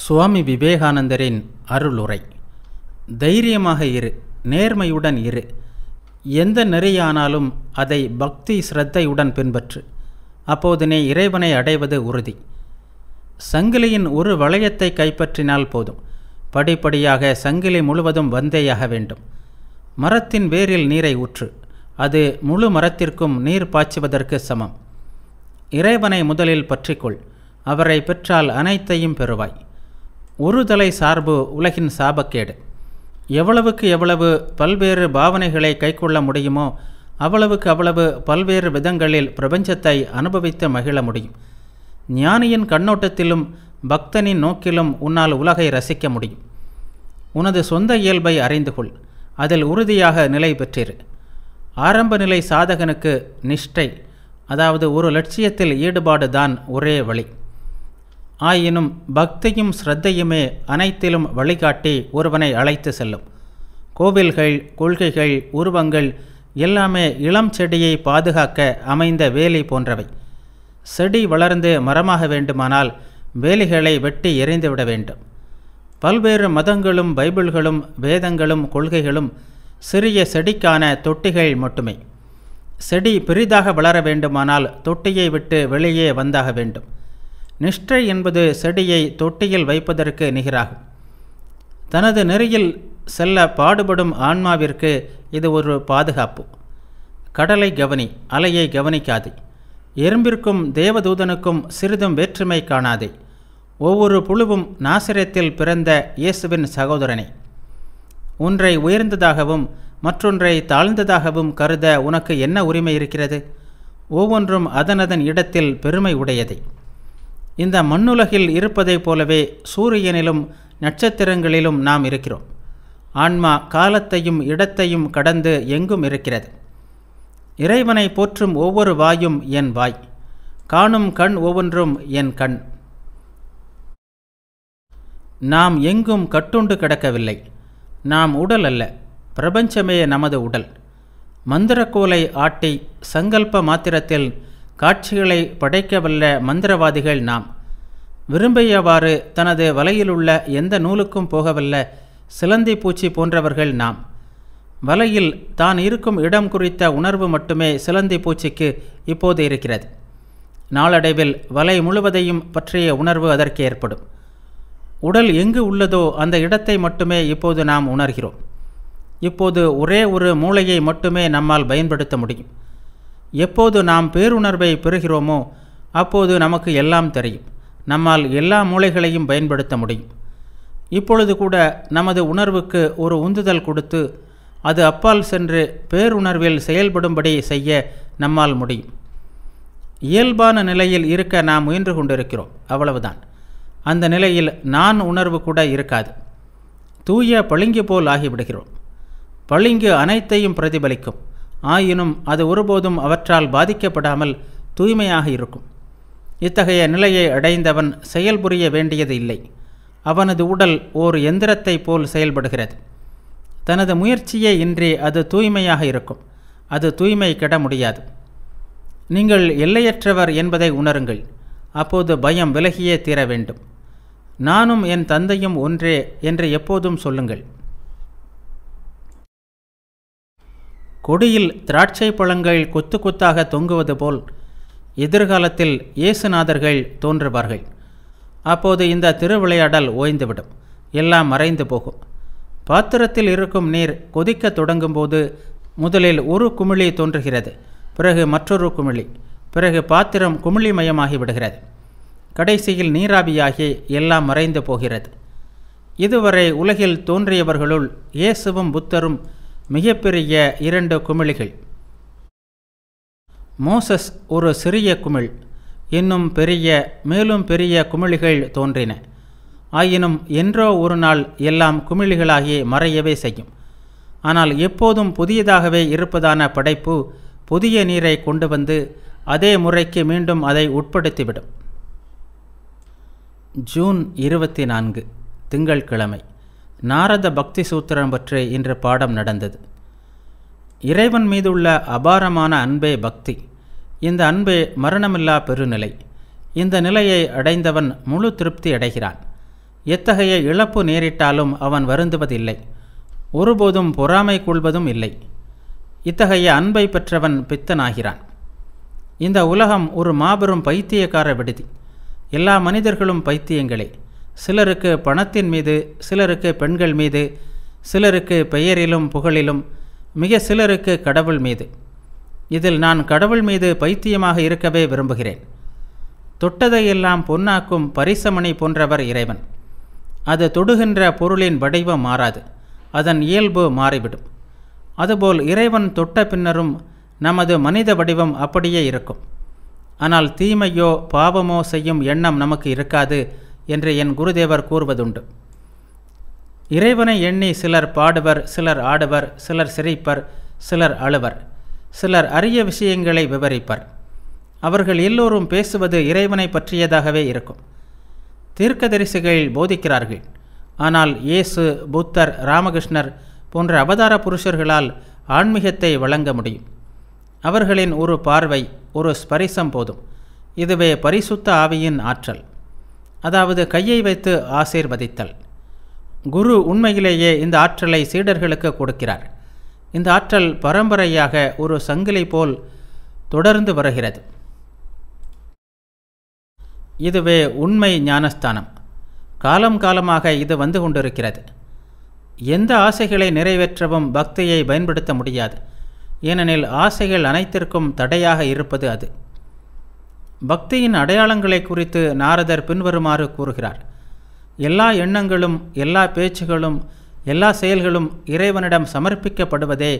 சுவாமி விவேகானந்தரின் அருளுரை தைரியமாக இரு நேர்மையுடன் இரு எந்த நெறியானாலும் அதை பக்தி ஸ்ரத்தையுடன் பின்பற்று அப்போது நீ இறைவனை அடைவது உறுதி சங்கிலியின் ஒரு வளையத்தை கைப்பற்றினால் போதும் படிப்படியாக சங்கிலி முழுவதும் வந்தேயாக வேண்டும் மரத்தின் வேரில் நீரை ஊற்று அது முழு மரத்திற்கும் நீர் பாய்ச்சுவதற்கு சமம் இறைவனை முதலில் பற்றிக்கொள் அவரை பெற்றால் அனைத்தையும் பெறுவாய் ஒரு தலை சார்பு உலகின் சாபக்கேடு எவ்வளவுக்கு எவ்வளவு பல்வேறு பாவனைகளை கைக்கொள்ள முடியுமோ அவ்வளவுக்கு அவ்வளவு பல்வேறு விதங்களில் பிரபஞ்சத்தை அனுபவித்து மகிழ முடியும் ஞானியின் கண்ணோட்டத்திலும் பக்தனின் நோக்கிலும் உன்னால் உலகை ரசிக்க முடியும் உனது சொந்த இயல்பை அறிந்து கொள் அதில் உறுதியாக நிலை பெற்றிரு ஆரம்ப நிலை சாதகனுக்கு நிஷ்டை அதாவது ஒரு லட்சியத்தில் ஈடுபாடு தான் ஒரே வழி ஆயினும் பக்தியும் ஸ்ரத்தையுமே அனைத்திலும் வழிகாட்டி ஒருவனை அழைத்து செல்லும் கோவில்கள் கொள்கைகள் உருவங்கள் எல்லாமே இளம் செடியை பாதுகாக்க அமைந்த வேலி போன்றவை செடி வளர்ந்து மரமாக வேண்டுமானால் வேலிகளை வெட்டி எறிந்துவிட வேண்டும் பல்வேறு மதங்களும் பைபிள்களும் வேதங்களும் கொள்கைகளும் சிறிய செடிக்கான தொட்டிகள் மட்டுமே செடி பெரிதாக வளர வேண்டுமானால் தொட்டியை விட்டு வெளியே வந்தாக வேண்டும் நிஷ்டை என்பது செடியை தொட்டியில் வைப்பதற்கு நிகராகும் தனது நெறியில் செல்ல பாடுபடும் ஆன்மாவிற்கு இது ஒரு பாதுகாப்பு கடலை கவனி அலையை கவனிக்காது எறும்பிற்கும் தேவதூதனுக்கும் சிறிதும் வேற்றுமை காணாதே ஒவ்வொரு புழுவும் நாசிரியத்தில் பிறந்த இயேசுவின் சகோதரனே ஒன்றை உயர்ந்ததாகவும் மற்றொன்றை தாழ்ந்ததாகவும் கருத உனக்கு என்ன உரிமை இருக்கிறது ஒவ்வொன்றும் அதனதன் இடத்தில் பெருமை உடையதே இந்த மண்ணுலகில் இருப்பதைப் போலவே சூரியனிலும் நட்சத்திரங்களிலும் நாம் இருக்கிறோம் ஆன்மா காலத்தையும் இடத்தையும் கடந்து எங்கும் இருக்கிறது இறைவனை போற்றும் ஒவ்வொரு வாயும் என் வாய் காணும் கண் ஒவ்வொன்றும் என் கண் நாம் எங்கும் கட்டுண்டு கிடக்கவில்லை நாம் உடல் அல்ல பிரபஞ்சமே நமது உடல் மந்திரக்கோலை ஆட்டி சங்கல்ப மாத்திரத்தில் காட்சிகளை படைக்கவல்ல மந்திரவாதிகள் நாம் விரும்பியவாறு தனது வலையிலுள்ள எந்த நூலுக்கும் போகவல்ல சிலந்தி பூச்சி போன்றவர்கள் நாம் வலையில் தான் இருக்கும் இடம் குறித்த உணர்வு மட்டுமே சிலந்தி பூச்சிக்கு இப்போது இருக்கிறது நாளடைவில் வலை முழுவதையும் பற்றிய உணர்வு அதற்கு ஏற்படும் உடல் எங்கு உள்ளதோ அந்த இடத்தை மட்டுமே இப்போது நாம் உணர்கிறோம் இப்போது ஒரே ஒரு மூளையை மட்டுமே நம்மால் பயன்படுத்த முடியும் எப்போது நாம் பேருணர்வை பெறுகிறோமோ அப்போது நமக்கு எல்லாம் தெரியும் நம்மால் எல்லா மூளைகளையும் பயன்படுத்த முடியும் இப்பொழுது கூட நமது உணர்வுக்கு ஒரு உந்துதல் கொடுத்து அது அப்பால் சென்று பேருணர்வில் செயல்படும்படி செய்ய நம்மால் முடியும் இயல்பான நிலையில் இருக்க நாம் முயன்று கொண்டிருக்கிறோம் அவ்வளவுதான் அந்த நிலையில் நான் உணர்வு கூட இருக்காது தூய பளிங்கு போல் ஆகிவிடுகிறோம் பளிங்கு அனைத்தையும் பிரதிபலிக்கும் ஆயினும் அது ஒருபோதும் அவற்றால் பாதிக்கப்படாமல் தூய்மையாக இருக்கும் இத்தகைய நிலையை அடைந்தவன் செயல்புரிய வேண்டியது இல்லை அவனது உடல் ஓர் எந்திரத்தை போல் செயல்படுகிறது தனது முயற்சியே இன்றி அது தூய்மையாக இருக்கும் அது தூய்மை கெட முடியாது நீங்கள் எல்லையற்றவர் என்பதை உணருங்கள் அப்போது பயம் விலகியே தீர வேண்டும் நானும் என் தந்தையும் ஒன்றே என்று எப்போதும் சொல்லுங்கள் கொடியில் திராட்சை பழங்கள் கொத்து கொத்தாக தொங்குவது போல் எதிர்காலத்தில் இயேசுநாதர்கள் தோன்றுவார்கள் அப்போது இந்த திருவிளையாடல் ஓய்ந்துவிடும் எல்லாம் மறைந்து போகும் பாத்திரத்தில் இருக்கும் நீர் கொதிக்க தொடங்கும்போது முதலில் ஒரு குமிழி தோன்றுகிறது பிறகு மற்றொரு குமிழி பிறகு பாத்திரம் குமிழிமயமாகி விடுகிறது கடைசியில் நீராவியாகி எல்லாம் மறைந்து போகிறது இதுவரை உலகில் தோன்றியவர்களுள் இயேசுவும் புத்தரும் மிகப்பெரிய இரண்டு குமிழிகள் மோசஸ் ஒரு சிறிய குமிழ் இன்னும் பெரிய மேலும் பெரிய குமிழிகள் தோன்றின ஆயினும் என்றோ ஒரு நாள் எல்லாம் குமிழிகளாகி மறையவே செய்யும் ஆனால் எப்போதும் புதியதாகவே இருப்பதான படைப்பு புதிய நீரை கொண்டு வந்து அதே முறைக்கு மீண்டும் அதை உட்படுத்திவிடும் ஜூன் இருபத்தி நான்கு திங்கள்கிழமை நாரத பக்தி சூத்திரம் பற்றி இன்று பாடம் நடந்தது இறைவன் மீதுள்ள அபாரமான அன்பே பக்தி இந்த அன்பே மரணமில்லா பெருநிலை இந்த நிலையை அடைந்தவன் முழு திருப்தி அடைகிறான் எத்தகைய இழப்பு நேரிட்டாலும் அவன் வருந்துவதில்லை ஒருபோதும் பொறாமை கொள்வதும் இல்லை இத்தகைய அன்பை பெற்றவன் பித்தனாகிறான் இந்த உலகம் ஒரு மாபெரும் பைத்தியக்கார விடுதி எல்லா மனிதர்களும் பைத்தியங்களே சிலருக்கு பணத்தின் மீது சிலருக்கு பெண்கள் மீது சிலருக்கு பெயரிலும் புகழிலும் மிக சிலருக்கு கடவுள் மீது இதில் நான் கடவுள் மீது பைத்தியமாக இருக்கவே விரும்புகிறேன் தொட்டதையெல்லாம் பொன்னாக்கும் பரிசமணி போன்றவர் இறைவன் அது தொடுகின்ற பொருளின் வடிவம் மாறாது அதன் இயல்பு மாறிவிடும் அதுபோல் இறைவன் தொட்ட பின்னரும் நமது மனித வடிவம் அப்படியே இருக்கும் ஆனால் தீமையோ பாவமோ செய்யும் எண்ணம் நமக்கு இருக்காது என்று என் குருதேவர் கூறுவதுண்டு இறைவனை எண்ணி சிலர் பாடுவர் சிலர் ஆடுவர் சிலர் சிரிப்பர் சிலர் அழுவர் சிலர் அரிய விஷயங்களை விவரிப்பர் அவர்கள் எல்லோரும் பேசுவது இறைவனை பற்றியதாகவே இருக்கும் தீர்க்கதரிசிகளில் போதிக்கிறார்கள் ஆனால் இயேசு புத்தர் ராமகிருஷ்ணர் போன்ற அவதார புருஷர்களால் ஆன்மீகத்தை வழங்க முடியும் அவர்களின் ஒரு பார்வை ஒரு ஸ்பரிசம் போதும் இதுவே பரிசுத்த ஆவியின் ஆற்றல் அதாவது கையை வைத்து ஆசீர்வதித்தல் குரு உண்மையிலேயே இந்த ஆற்றலை சீடர்களுக்கு கொடுக்கிறார் இந்த ஆற்றல் பரம்பரையாக ஒரு சங்கிலி போல் தொடர்ந்து வருகிறது இதுவே உண்மை ஞானஸ்தானம் காலம் காலமாக இது வந்து கொண்டிருக்கிறது எந்த ஆசைகளை நிறைவேற்றவும் பக்தியை பயன்படுத்த முடியாது ஏனெனில் ஆசைகள் அனைத்திற்கும் தடையாக இருப்பது அது பக்தியின் அடையாளங்களை குறித்து நாரதர் பின்வருமாறு கூறுகிறார் எல்லா எண்ணங்களும் எல்லா பேச்சுகளும் எல்லா செயல்களும் இறைவனிடம் சமர்ப்பிக்கப்படுவதே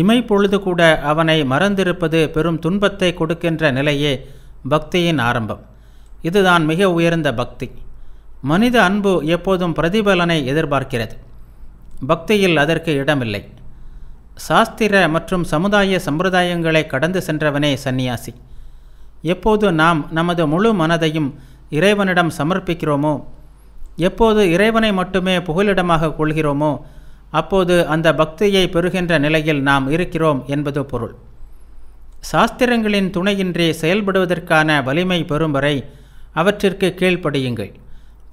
இமைப்பொழுது கூட அவனை மறந்திருப்பது பெரும் துன்பத்தை கொடுக்கின்ற நிலையே பக்தியின் ஆரம்பம் இதுதான் மிக உயர்ந்த பக்தி மனித அன்பு எப்போதும் பிரதிபலனை எதிர்பார்க்கிறது பக்தியில் அதற்கு இடமில்லை சாஸ்திர மற்றும் சமுதாய சம்பிரதாயங்களை கடந்து சென்றவனே சன்னியாசி எப்போது நாம் நமது முழு மனதையும் இறைவனிடம் சமர்ப்பிக்கிறோமோ எப்போது இறைவனை மட்டுமே புகலிடமாக கொள்கிறோமோ அப்போது அந்த பக்தியை பெறுகின்ற நிலையில் நாம் இருக்கிறோம் என்பது பொருள் சாஸ்திரங்களின் துணையின்றி செயல்படுவதற்கான வலிமை பெறும் வரை அவற்றிற்கு கீழ்ப்படியுங்கள்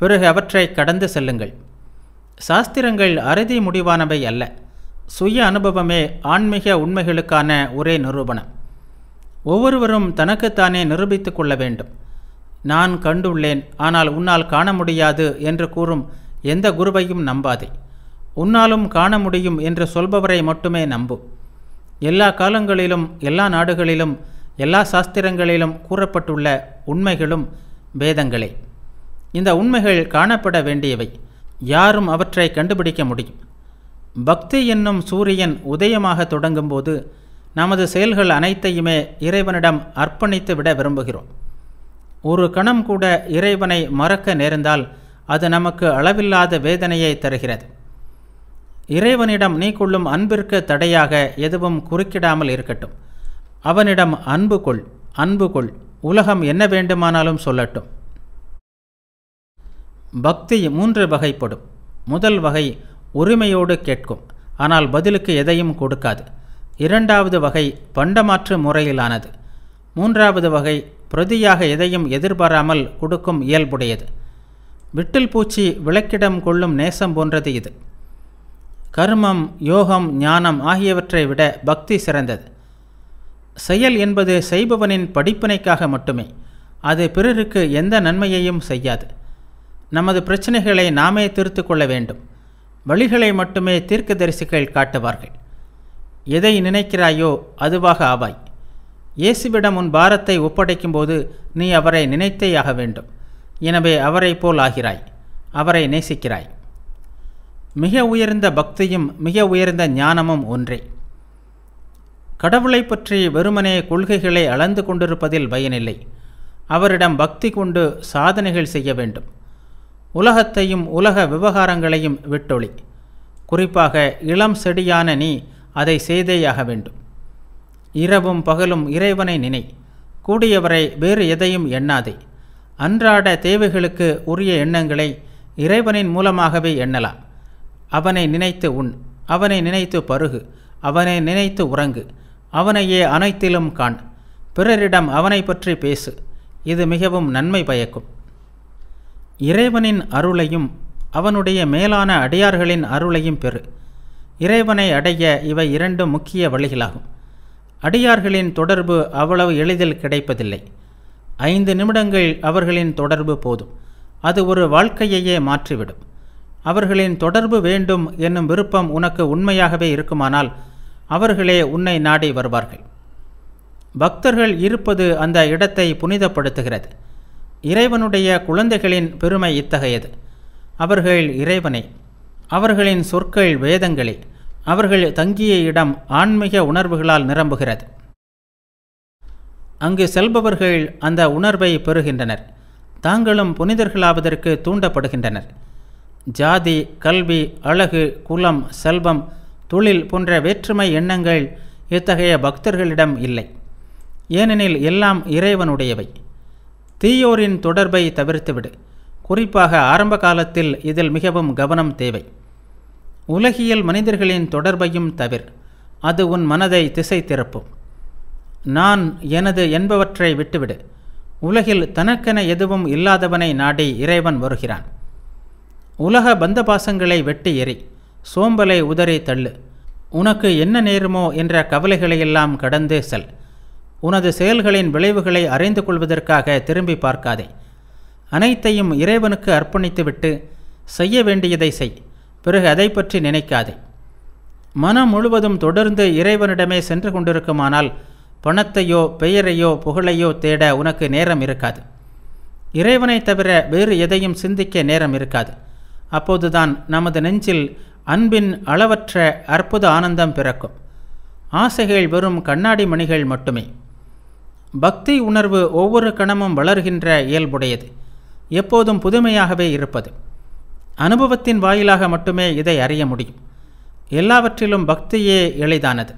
பிறகு அவற்றை கடந்து செல்லுங்கள் சாஸ்திரங்கள் அறுதி முடிவானவை அல்ல சுய அனுபவமே ஆன்மீக உண்மைகளுக்கான ஒரே நிரூபணம் ஒவ்வொருவரும் தனக்குத்தானே நிரூபித்து கொள்ள வேண்டும் நான் கண்டுள்ளேன் ஆனால் உன்னால் காண முடியாது என்று கூறும் எந்த குருவையும் நம்பாதே உன்னாலும் காண முடியும் என்று சொல்பவரை மட்டுமே நம்பு எல்லா காலங்களிலும் எல்லா நாடுகளிலும் எல்லா சாஸ்திரங்களிலும் கூறப்பட்டுள்ள உண்மைகளும் வேதங்களே இந்த உண்மைகள் காணப்பட வேண்டியவை யாரும் அவற்றை கண்டுபிடிக்க முடியும் பக்தி என்னும் சூரியன் உதயமாக தொடங்கும்போது நமது செயல்கள் அனைத்தையுமே இறைவனிடம் அர்ப்பணித்து விட விரும்புகிறோம் ஒரு கணம் கூட இறைவனை மறக்க நேர்ந்தால் அது நமக்கு அளவில்லாத வேதனையை தருகிறது இறைவனிடம் நீ கொள்ளும் அன்பிற்கு தடையாக எதுவும் குறுக்கிடாமல் இருக்கட்டும் அவனிடம் அன்பு கொள் அன்பு கொள் உலகம் என்ன வேண்டுமானாலும் சொல்லட்டும் பக்தி மூன்று வகைப்படும் முதல் வகை உரிமையோடு கேட்கும் ஆனால் பதிலுக்கு எதையும் கொடுக்காது இரண்டாவது வகை பண்டமாற்று முறையிலானது மூன்றாவது வகை பிரதியாக எதையும் எதிர்பாராமல் கொடுக்கும் இயல்புடையது விட்டில் பூச்சி விளக்கிடம் கொள்ளும் நேசம் போன்றது இது கர்மம் யோகம் ஞானம் ஆகியவற்றை விட பக்தி சிறந்தது செயல் என்பது செய்பவனின் படிப்பினைக்காக மட்டுமே அது பிறருக்கு எந்த நன்மையையும் செய்யாது நமது பிரச்சனைகளை நாமே தீர்த்து கொள்ள வேண்டும் வழிகளை மட்டுமே தீர்க்கதரிசிகள் காட்டுவார்கள் எதை நினைக்கிறாயோ அதுவாக ஆவாய் இயேசுவிடம் உன் பாரத்தை ஒப்படைக்கும்போது நீ அவரை நினைத்தே ஆக வேண்டும் எனவே அவரை போல் ஆகிறாய் அவரை நேசிக்கிறாய் மிக உயர்ந்த பக்தியும் மிக உயர்ந்த ஞானமும் ஒன்றே கடவுளை பற்றி வெறுமனே கொள்கைகளை அளந்து கொண்டிருப்பதில் பயனில்லை அவரிடம் பக்தி கொண்டு சாதனைகள் செய்ய வேண்டும் உலகத்தையும் உலக விவகாரங்களையும் விட்டொளி குறிப்பாக இளம் செடியான நீ அதை செய்தேயாக வேண்டும் இரவும் பகலும் இறைவனை நினை கூடியவரை வேறு எதையும் எண்ணாதே அன்றாட தேவைகளுக்கு உரிய எண்ணங்களை இறைவனின் மூலமாகவே எண்ணலாம் அவனை நினைத்து உண் அவனை நினைத்து பருகு அவனை நினைத்து உறங்கு அவனையே அனைத்திலும் காண் பிறரிடம் அவனை பற்றி பேசு இது மிகவும் நன்மை பயக்கும் இறைவனின் அருளையும் அவனுடைய மேலான அடியார்களின் அருளையும் பெறு இறைவனை அடைய இவை இரண்டு முக்கிய வழிகளாகும் அடியார்களின் தொடர்பு அவ்வளவு எளிதில் கிடைப்பதில்லை ஐந்து நிமிடங்கள் அவர்களின் தொடர்பு போதும் அது ஒரு வாழ்க்கையையே மாற்றிவிடும் அவர்களின் தொடர்பு வேண்டும் என்னும் விருப்பம் உனக்கு உண்மையாகவே இருக்குமானால் அவர்களே உன்னை நாடி வருவார்கள் பக்தர்கள் இருப்பது அந்த இடத்தை புனிதப்படுத்துகிறது இறைவனுடைய குழந்தைகளின் பெருமை இத்தகையது அவர்கள் இறைவனை அவர்களின் சொற்கள் வேதங்களே அவர்கள் தங்கிய இடம் ஆன்மீக உணர்வுகளால் நிரம்புகிறது அங்கு செல்பவர்கள் அந்த உணர்வை பெறுகின்றனர் தாங்களும் புனிதர்களாவதற்கு தூண்டப்படுகின்றனர் ஜாதி கல்வி அழகு குலம் செல்வம் தொழில் போன்ற வேற்றுமை எண்ணங்கள் இத்தகைய பக்தர்களிடம் இல்லை ஏனெனில் எல்லாம் இறைவனுடையவை தீயோரின் தொடர்பை தவிர்த்துவிடு குறிப்பாக ஆரம்ப காலத்தில் இதில் மிகவும் கவனம் தேவை உலகியல் மனிதர்களின் தொடர்பையும் தவிர் அது உன் மனதை திசை திறப்பும் நான் எனது என்பவற்றை விட்டுவிடு உலகில் தனக்கென எதுவும் இல்லாதவனை நாடி இறைவன் வருகிறான் உலக பந்தபாசங்களை வெட்டி எறி சோம்பலை உதறி தள்ளு உனக்கு என்ன நேருமோ என்ற கவலைகளையெல்லாம் கடந்து செல் உனது செயல்களின் விளைவுகளை அறிந்து கொள்வதற்காக திரும்பி பார்க்காதே அனைத்தையும் இறைவனுக்கு அர்ப்பணித்துவிட்டு செய்ய வேண்டியதை செய் பிறகு அதை பற்றி நினைக்காதே மனம் முழுவதும் தொடர்ந்து இறைவனிடமே சென்று கொண்டிருக்குமானால் பணத்தையோ பெயரையோ புகழையோ தேட உனக்கு நேரம் இருக்காது இறைவனை தவிர வேறு எதையும் சிந்திக்க நேரம் இருக்காது அப்போதுதான் நமது நெஞ்சில் அன்பின் அளவற்ற அற்புத ஆனந்தம் பிறக்கும் ஆசைகள் வெறும் கண்ணாடி மணிகள் மட்டுமே பக்தி உணர்வு ஒவ்வொரு கணமும் வளர்கின்ற இயல்புடையது எப்போதும் புதுமையாகவே இருப்பது அனுபவத்தின் வாயிலாக மட்டுமே இதை அறிய முடியும் எல்லாவற்றிலும் பக்தியே எளிதானது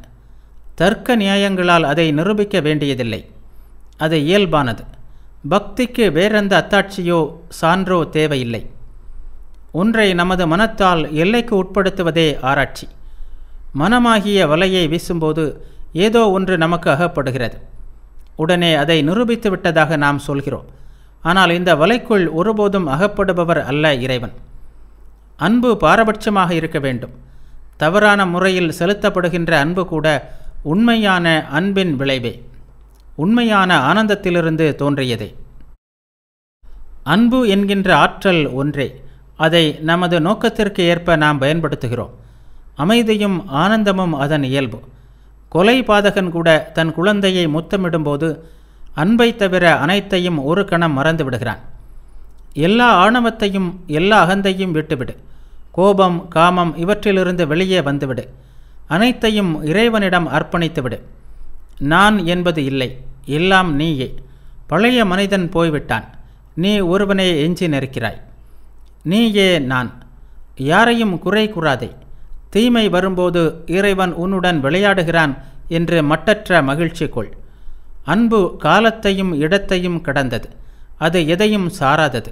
தர்க்க நியாயங்களால் அதை நிரூபிக்க வேண்டியதில்லை அது இயல்பானது பக்திக்கு வேறெந்த அத்தாட்சியோ சான்றோ தேவையில்லை ஒன்றை நமது மனத்தால் எல்லைக்கு உட்படுத்துவதே ஆராய்ச்சி மனமாகிய வலையை வீசும்போது ஏதோ ஒன்று நமக்கு அகப்படுகிறது உடனே அதை நிரூபித்து விட்டதாக நாம் சொல்கிறோம் ஆனால் இந்த வலைக்குள் ஒருபோதும் அகப்படுபவர் அல்ல இறைவன் அன்பு பாரபட்சமாக இருக்க வேண்டும் தவறான முறையில் செலுத்தப்படுகின்ற அன்பு கூட உண்மையான அன்பின் விளைவே உண்மையான ஆனந்தத்திலிருந்து தோன்றியதே அன்பு என்கின்ற ஆற்றல் ஒன்றே அதை நமது நோக்கத்திற்கு ஏற்ப நாம் பயன்படுத்துகிறோம் அமைதியும் ஆனந்தமும் அதன் இயல்பு கொலை பாதகன் கூட தன் குழந்தையை முத்தமிடும்போது அன்பை தவிர அனைத்தையும் ஒரு கணம் மறந்து விடுகிறான் எல்லா ஆணவத்தையும் எல்லா அகந்தையும் விட்டுவிடு கோபம் காமம் இவற்றிலிருந்து வெளியே வந்துவிடு அனைத்தையும் இறைவனிடம் அர்ப்பணித்துவிடு நான் என்பது இல்லை எல்லாம் நீயே பழைய மனிதன் போய்விட்டான் நீ ஒருவனே எஞ்சி நிற்கிறாய் நீயே நான் யாரையும் குறை கூறாதே தீமை வரும்போது இறைவன் உன்னுடன் விளையாடுகிறான் என்று மட்டற்ற மகிழ்ச்சி கொள் அன்பு காலத்தையும் இடத்தையும் கடந்தது அது எதையும் சாராதது